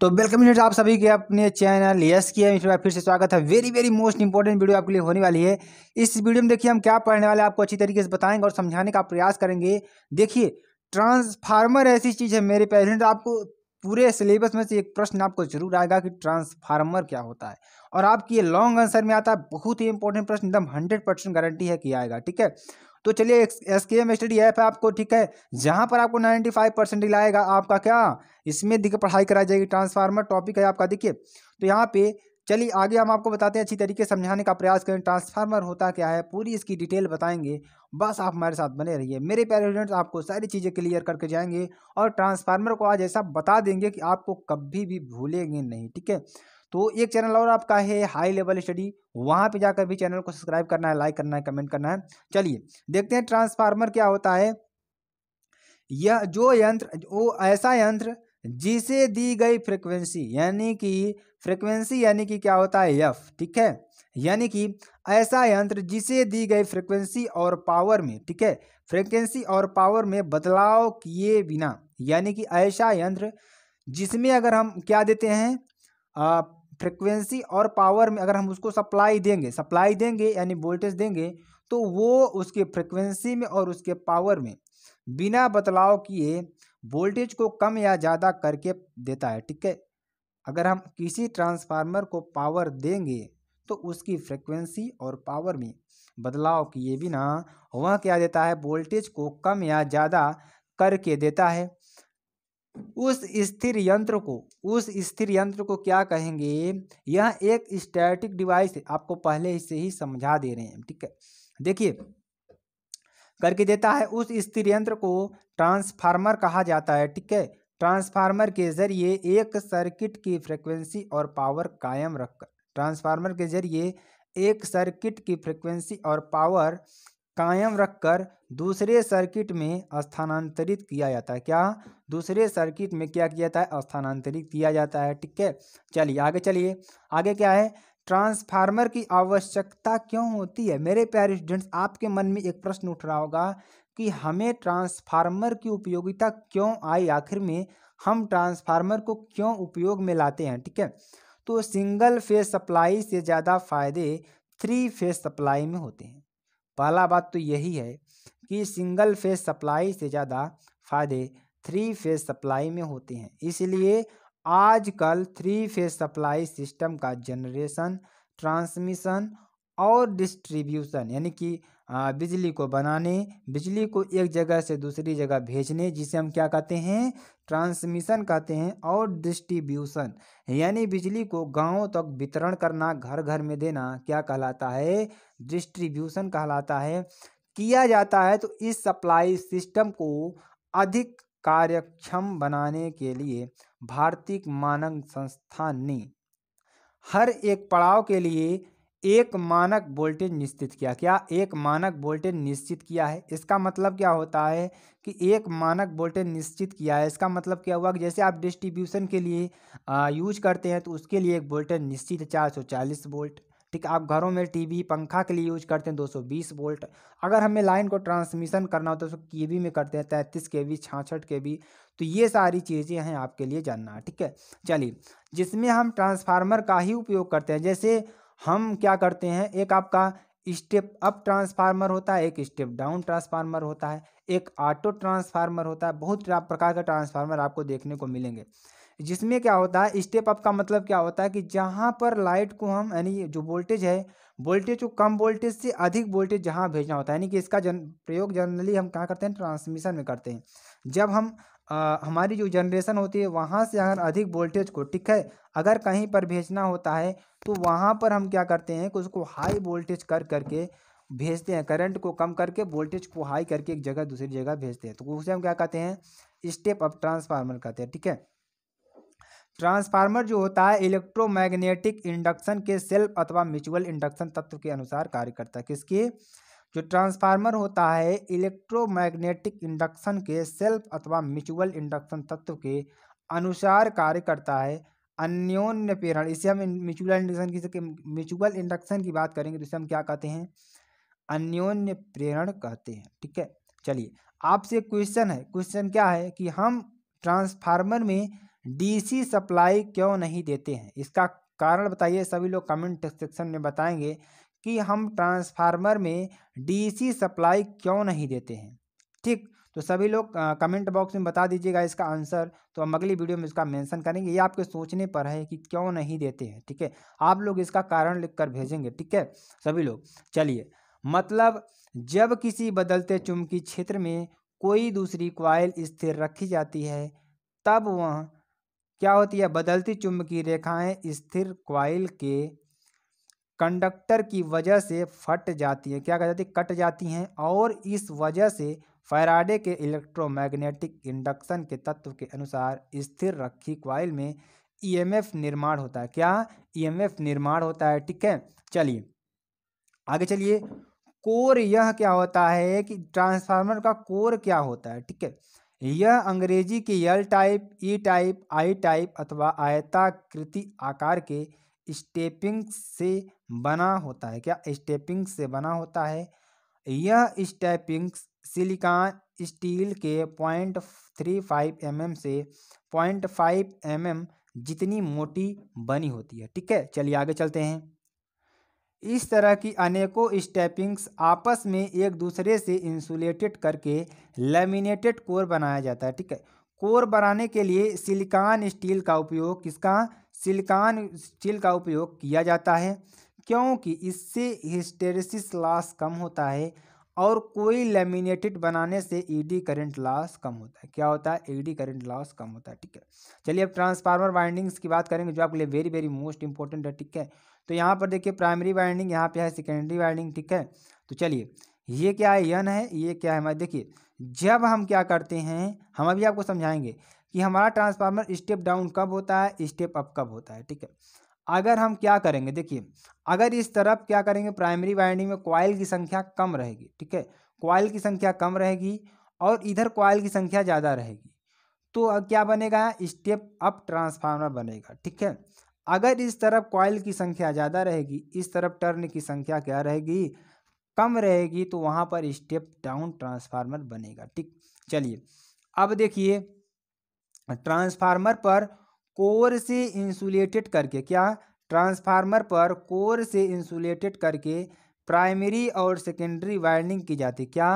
तो welcome unit आप सभी के अपने चैनल यस की इसमें फिर से स्वागत है very very most important video आपके लिए होने वाली है इस वीडियो में देखिए हम क्या पढ़ने वाले आपको अच्छी तरीके से बताएंगे और समझाने का प्रयास करेंगे देखिए ट्रांसफार्मर ऐसी चीज़ है मेरे पेरेंट आपको पूरे सिलेबस में से एक प्रश्न आपको जरूर आएगा कि ट्रांसफार्मर क्या होता है और आपकी ये लॉन्ग आंसर में आता है बहुत ही इंपॉर्टेंट प्रश्न एकदम हंड्रेड परसेंट गारंटी है कि आएगा ठीक है तो चलिए एस के एम स्टडी ऐप है आपको ठीक है जहाँ पर आपको नाइन्टी फाइव परसेंट लाएगा आपका क्या इसमें देखिए पढ़ाई कराई जाएगी ट्रांसफार्मर टॉपिक है आपका देखिए तो यहाँ पे चलिए आगे हम आपको बताते हैं अच्छी तरीके से समझाने का प्रयास करें ट्रांसफार्मर होता क्या है पूरी इसकी डिटेल बताएंगे बस आप हमारे साथ बने रहिए मेरे प्यारे स्टूडेंट्स आपको सारी चीज़ें क्लियर करके जाएंगे और ट्रांसफार्मर को आज ऐसा बता देंगे कि आपको कभी भी भूलेंगे नहीं ठीक है तो एक चैनल और आपका है हाई लेवल स्टडी वहाँ पर जाकर भी चैनल को सब्सक्राइब करना है लाइक करना है कमेंट करना है चलिए देखते हैं ट्रांसफार्मर क्या होता है यह जो यंत्र वो ऐसा यंत्र जिसे दी गई फ्रिक्वेंसी यानी कि फ्रिक्वेंसी यानी कि क्या होता है एफ ठीक है यानी कि ऐसा यंत्र जिसे दी गई फ्रिक्वेंसी और पावर में ठीक है फ्रिक्वेंसी और पावर में बदलाव किए बिना यानी कि ऐसा यंत्र जिसमें अगर हम क्या देते हैं फ्रिक्वेंसी और पावर में अगर हम उसको सप्लाई देंगे सप्लाई देंगे यानी वोल्टेज देंगे तो वो उसके फ्रिक्वेंसी में और उसके पावर में बिना बदलाव किए वोल्टेज को कम या ज़्यादा करके देता है ठीक है अगर हम किसी ट्रांसफार्मर को पावर देंगे तो उसकी फ्रिक्वेंसी और पावर में बदलाव किए बिना वह क्या देता है वोल्टेज को कम या ज़्यादा करके देता है उस स्थिर यंत्र को उस स्थिर यंत्र को क्या कहेंगे यह एक स्टैटिक डिवाइस है आपको पहले से ही समझा दे रहे हैं ठीक है देखिए करके देता है उस स्थिर यंत्र को ट्रांसफार्मर कहा जाता है ठीक है ट्रांसफार्मर के जरिए एक सर्किट की फ्रिक्वेंसी और पावर कायम रखकर ट्रांसफार्मर के जरिए एक सर्किट की फ्रिक्वेंसी और पावर कायम रखकर दूसरे सर्किट में स्थानांतरित किया जाता है क्या दूसरे सर्किट में क्या किया जाता है स्थानांतरित किया जाता है ठीक है चलिए आगे चलिए आगे क्या है ट्रांसफार्मर की आवश्यकता क्यों होती है मेरे प्यारे स्टूडेंट्स आपके मन में एक प्रश्न उठ रहा होगा कि हमें ट्रांसफार्मर की उपयोगिता क्यों आई आखिर में हम ट्रांसफार्मर को क्यों उपयोग में लाते हैं ठीक है तो सिंगल फेज सप्लाई से ज़्यादा फायदे थ्री फेज सप्लाई में होते हैं पहला बात तो यही है कि सिंगल फेज सप्लाई से ज़्यादा फायदे थ्री फेज सप्लाई में होते हैं इसलिए आजकल थ्री फेज सप्लाई सिस्टम का जनरेशन ट्रांसमिशन और डिस्ट्रीब्यूशन यानी कि बिजली को बनाने बिजली को एक जगह से दूसरी जगह भेजने जिसे हम क्या कहते हैं ट्रांसमिशन कहते हैं और डिस्ट्रीब्यूशन यानी बिजली को गाँव तक वितरण करना घर घर में देना क्या कहलाता है डिस्ट्रीब्यूशन कहलाता है किया जाता है तो इस सप्लाई सिस्टम को अधिक कार्यक्षम बनाने के लिए भारतीय मानक संस्थान ने हर एक पड़ाव के लिए एक मानक वोल्टेज निश्चित किया क्या एक मानक वोल्टेज निश्चित किया है इसका मतलब क्या होता है कि एक मानक वोल्टेज निश्चित किया है इसका मतलब क्या हुआ कि जैसे आप डिस्ट्रीब्यूशन के लिए यूज करते हैं तो उसके लिए एक वोल्टेज निश्चित है चार सौ चालीस वोल्ट ठीक है आप घरों में टीवी पंखा के लिए यूज करते हैं 220 वोल्ट अगर हमें लाइन को ट्रांसमिशन करना हो तो उसको के वी में करते हैं तैंतीस के वी छाछठ के वी तो ये सारी चीज़ें हैं आपके लिए जानना ठीक है चलिए जिसमें हम ट्रांसफार्मर का ही उपयोग करते हैं जैसे हम क्या करते हैं एक आपका स्टेप अप ट्रांसफार्मर होता है एक स्टेप डाउन ट्रांसफार्मर होता है एक ऑटो ट्रांसफार्मर होता है बहुत प्रकार का ट्रांसफार्मर आपको देखने को मिलेंगे जिसमें क्या होता है स्टेप अप का मतलब क्या होता है कि जहाँ पर लाइट को हम यानी जो वोल्टेज है वोल्टेज को कम वोल्टेज से अधिक वोल्टेज जहाँ भेजना होता है यानी कि इसका जन प्रयोग जनरली हम क्या करते हैं ट्रांसमिशन में करते हैं जब हम आ, हमारी जो जनरेशन होती है वहाँ से अगर अधिक वोल्टेज को ठीक है अगर कहीं पर भेजना होता है तो वहाँ पर हम क्या करते हैं कि उसको हाई वोल्टेज कर करके भेजते हैं करंट को कम करके वोल्टेज को हाई करके एक जगह दूसरी जगह भेजते हैं तो उसे हम क्या कहते हैं स्टेप अप ट्रांसफार्मर कहते हैं ठीक है ट्रांसफार्मर जो होता है इलेक्ट्रोमैग्नेटिक इंडक्शन के सेल्फ अथवा म्यूचुअल इंडक्शन तत्व के अनुसार कार्य करता है किसकी जो ट्रांसफार्मर होता है इलेक्ट्रोमैग्नेटिक इंडक्शन के सेल्फ अथवा म्यूचुअल इंडक्शन तत्व के अनुसार कार्य करता है अन्योन्य प्रेरण इसे हम म्यूचुअल इंडक्शन की म्यूचुअल इंडक्शन की बात करेंगे तो इसे हम क्या कहते हैं अन्योन्य प्रेरण कहते हैं ठीक है चलिए आपसे क्वेश्चन है क्वेश्चन क्या है कि हम ट्रांसफार्मर में डीसी सप्लाई क्यों नहीं देते हैं इसका कारण बताइए सभी लोग कमेंट सेक्शन में बताएंगे कि हम ट्रांसफार्मर में डीसी सप्लाई क्यों नहीं देते हैं ठीक तो सभी लोग कमेंट बॉक्स में बता दीजिएगा इसका आंसर तो हम अगली वीडियो में इसका मेंशन करेंगे ये आपके सोचने पर है कि क्यों नहीं देते हैं ठीक है आप लोग इसका कारण लिख कर भेजेंगे ठीक है सभी लोग चलिए मतलब जब किसी बदलते चुंबकीय क्षेत्र में कोई दूसरी क्वाइल स्थिर रखी जाती है तब वह क्या होती है बदलती चुंबकीय रेखाएं स्थिर क्वाइल के कंडक्टर की वजह से फट जाती है क्या कह जाती है कट जाती हैं और इस वजह से फैराडे के इलेक्ट्रोमैग्नेटिक इंडक्शन के तत्व के अनुसार स्थिर रखी क्वाइल में ईएमएफ निर्माण होता है क्या ईएमएफ निर्माण होता है ठीक है चलिए आगे चलिए कोर यह क्या होता है कि ट्रांसफार्मर का कोर क्या होता है ठीक है यह अंग्रेजी के L type E e type I type अथवा आयताकृति आकार के स्टेपिंग से बना होता है क्या स्टेपिंग से बना होता है यह स्टेपिंग सिलिकॉन स्टील के point three five M M से पॉइंट फाइव एम एम जितनी मोटी बनी होती है ठीक है चलिए आगे चलते हैं इस तरह की अनेकों स्टेपिंग्स आपस में एक दूसरे से इंसुलेटेड करके लेमिनेटेड कोर बनाया जाता है ठीक है कोर बनाने के लिए सिलिकॉन स्टील का उपयोग किसका सिलिकॉन स्टील का उपयोग किया जाता है क्योंकि इससे हिस्टेरेसिस लॉस कम होता है और कोई लेमिनेटेड बनाने से ईडी e करंट लॉस कम होता है क्या होता है ईडी e करंट लॉस कम होता है ठीक है चलिए अब ट्रांसफार्मर वाइंडिंग्स की बात करेंगे जो आपके लिए वेरी वेरी मोस्ट इंपॉर्टेंट है ठीक है तो यहाँ पर देखिए प्राइमरी वाइंडिंग यहाँ पे है सेकेंडरी वाइंडिंग ठीक है तो चलिए ये क्या है यन है ये क्या है मैं देखिए जब हम क्या करते हैं हम अभी आपको समझाएंगे कि हमारा ट्रांसफार्मर स्टेप डाउन कब होता है स्टेप अप कब होता है ठीक है अगर हम क्या करेंगे देखिए अगर इस तरफ क्या करेंगे प्राइमरी वाइंडिंग में क्वाइल की संख्या कम रहेगी ठीक है क्वाइल की संख्या कम रहेगी और इधर क्वाइल की संख्या ज़्यादा रहेगी तो क्या बनेगा स्टेप अप ट्रांसफार्मर बनेगा ठीक है अगर इस तरफ क्वाइल की संख्या ज़्यादा रहेगी इस तरफ टर्न की संख्या क्या रहेगी कम रहेगी तो वहाँ पर स्टेप डाउन ट्रांसफार्मर बनेगा ठीक चलिए अब देखिए ट्रांसफार्मर पर कोर से इंसुलेटेड करके क्या ट्रांसफार्मर पर कोर से इंसुलेटेड करके प्राइमरी और सेकेंडरी वाइंडिंग की जाती क्या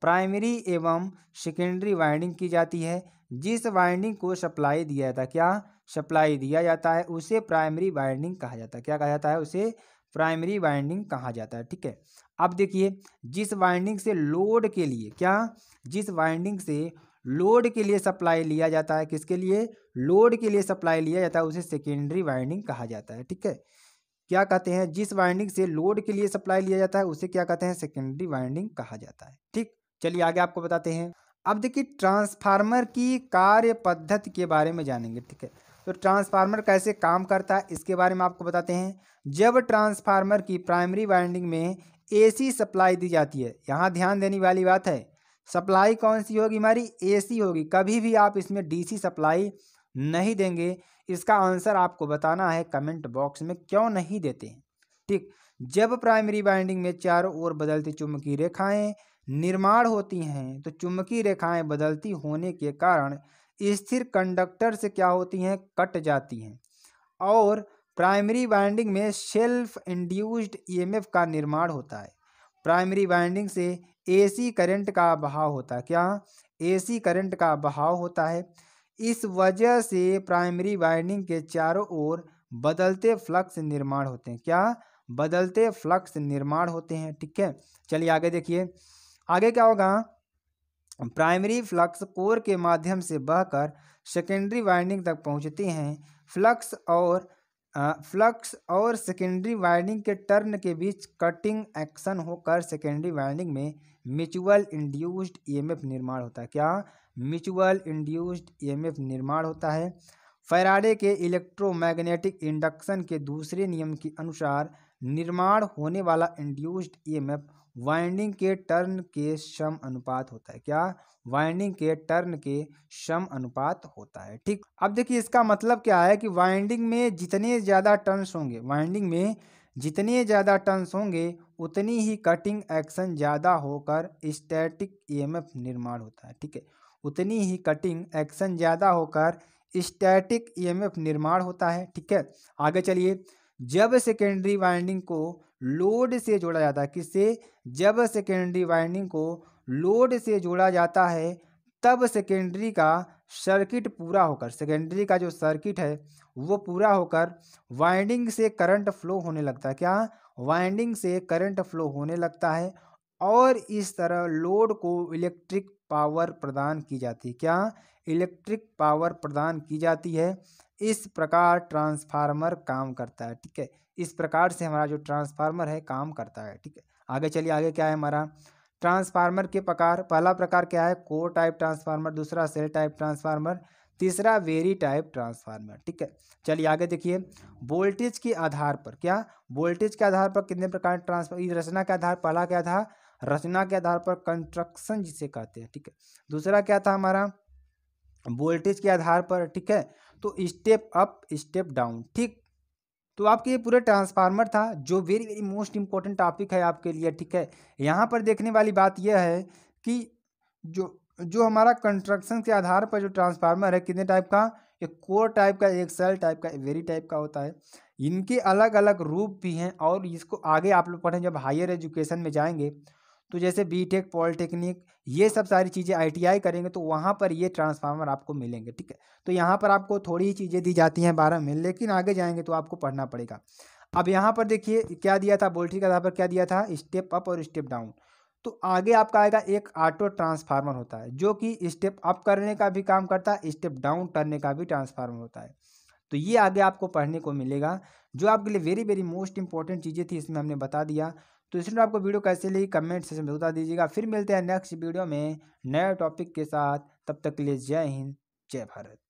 प्राइमरी एवं सेकेंडरी वाइंडिंग की जाती है जिस वाइंडिंग को सप्लाई दिया जाता है क्या सप्लाई दिया जाता है उसे प्राइमरी वाइंडिंग कहा जाता है क्या कहा जाता है उसे प्राइमरी वाइंडिंग कहा जाता है ठीक है अब देखिए जिस वाइंडिंग से लोड के लिए क्या जिस वाइंडिंग से लोड के लिए सप्लाई लिया जाता है किसके लिए लोड के लिए सप्लाई लिया जाता है उसे सेकेंडरी वाइंडिंग कहा जाता है ठीक है क्या कहते हैं जिस वाइंडिंग से लोड के लिए सप्लाई लिया जाता है उसे क्या कहते हैं सेकेंडरी वाइंडिंग कहा जाता है ठीक चलिए आगे आपको बताते हैं अब देखिए ट्रांसफार्मर की कार्य पद्धति के बारे में जानेंगे ठीक है तो ट्रांसफार्मर कैसे काम करता है इसके बारे में आपको बताते हैं जब ट्रांसफार्मर की प्राइमरी वाइंडिंग में एसी सप्लाई दी जाती है यहाँ ध्यान देने वाली बात है सप्लाई कौन सी होगी हमारी एसी होगी कभी भी आप इसमें डीसी सप्लाई नहीं देंगे इसका आंसर आपको बताना है कमेंट बॉक्स में क्यों नहीं देते हैं ठीक जब प्राइमरी बाइंडिंग में चारों ओर बदलती चुंबकीय रेखाएं निर्माण होती हैं तो चुंबकीय रेखाएं बदलती होने के कारण स्थिर कंडक्टर से क्या होती हैं कट जाती हैं और प्राइमरी बाइंडिंग में सेल्फ इंड्यूस्ड ईएमएफ e का निर्माण होता है प्राइमरी बाइंडिंग से एसी करंट का बहाव होता है क्या एसी करंट का बहाव होता है इस वजह से प्राइमरी वाइंडिंग के चारों ओर बदलते फ्लक्स निर्माण होते हैं क्या बदलते फ्लक्स निर्माण होते हैं ठीक है चलिए आगे देखिए आगे क्या होगा प्राइमरी फ्लक्स कोर के माध्यम से बहकर सेकेंडरी वाइंडिंग तक पहुंचते हैं फ्लक्स और फ्लक्स और सेकेंडरी वाइंडिंग के टर्न के बीच कटिंग एक्शन होकर सेकेंडरी वाइंडिंग में म्यूचुअल इंड्यूस्ड ईएमएफ निर्माण होता है क्या म्यूचुअल इंड्यूस्ड ईएमएफ निर्माण होता है फैराडे के इलेक्ट्रोमैग्नेटिक इंडक्शन के दूसरे नियम के अनुसार निर्माण होने वाला इंड्यूस्ड ईएमएफ e वाइंडिंग के टर्न के सम अनुपात होता है क्या वाइंडिंग के टर्न के सम अनुपात होता है ठीक अब देखिए इसका मतलब क्या है कि वाइंडिंग में जितने ज़्यादा टर्न्स होंगे वाइंडिंग में जितने ज़्यादा टर्न्स होंगे उतनी ही कटिंग एक्शन ज़्यादा होकर स्टैटिक ईएमएफ e निर्माण होता है ठीक है उतनी ही कटिंग एक्शन ज़्यादा होकर स्टैटिक ईएमएफ e निर्माण होता है ठीक है आगे चलिए जब सेकेंडरी वाइंडिंग को लोड से जोड़ा जाता है किससे जब सेकेंडरी वाइंडिंग को लोड से जोड़ा जाता है तब सेकेंडरी का सर्किट पूरा होकर सेकेंडरी का जो सर्किट है वो पूरा होकर वाइंडिंग से करंट फ्लो होने लगता है क्या वाइंडिंग से करंट फ्लो होने लगता है और इस तरह लोड को इलेक्ट्रिक पावर प्रदान की जाती है क्या इलेक्ट्रिक पावर प्रदान की जाती है इस प्रकार ट्रांसफार्मर काम करता है ठीक है इस प्रकार से हमारा जो ट्रांसफार्मर है काम करता है ठीक है आगे चलिए आगे क्या है हमारा ट्रांसफार्मर के प्रकार पहला प्रकार क्या है कोर टाइप ट्रांसफार्मर दूसरा सेल टाइप ट्रांसफार्मर तीसरा वेरी टाइप ट्रांसफार्मर ठीक है चलिए आगे देखिए वोल्टेज के आधार पर क्या वोल्टेज के आधार पर कितने प्रकार ट्रांसफार्मर रचना के आधार पहला क्या था रचना के आधार पर कंस्ट्रक्शन जिसे कहते हैं ठीक है दूसरा क्या था हमारा वोल्टेज के आधार पर ठीक है तो स्टेप अप स्टेप डाउन ठीक तो आपके ये पूरा ट्रांसफार्मर था जो very very most important topic है आपके लिए ठीक है यहाँ पर देखने वाली बात यह है कि जो जो हमारा कंस्ट्रक्शन के आधार पर जो ट्रांसफार्मर है कितने टाइप का एक कोर टाइप का एक सेल टाइप का वेरी टाइप का होता है इनके अलग अलग रूप भी हैं और इसको आगे आप लोग पढ़ें जब हायर एजुकेशन में जाएंगे तो जैसे बी टेक पॉलिटेक्निक ये सब सारी चीज़ें आई करेंगे तो वहाँ पर ये ट्रांसफार्मर आपको मिलेंगे ठीक है तो यहाँ पर आपको थोड़ी ही चीज़ें दी जाती हैं बारह में लेकिन आगे जाएंगे तो आपको पढ़ना पड़ेगा अब यहाँ पर देखिए क्या दिया था बोल्ट्री का पर क्या दिया था स्टेप अप और स्टेप डाउन तो आगे आपका आएगा एक ऑटो ट्रांसफार्मर होता है जो कि स्टेप अप करने का भी काम करता है स्टेप डाउन करने का भी ट्रांसफार्मर होता है तो ये आगे आपको पढ़ने को मिलेगा जो आपके लिए वेरी वेरी मोस्ट इंपॉर्टेंट चीज़ें थी इसमें हमने बता दिया तो इसलिए आपको वीडियो कैसे ली कमेंट सेक्शन में बता दीजिएगा फिर मिलते हैं नेक्स्ट वीडियो में नए टॉपिक के साथ तब तक के लिए जय हिंद जय भारत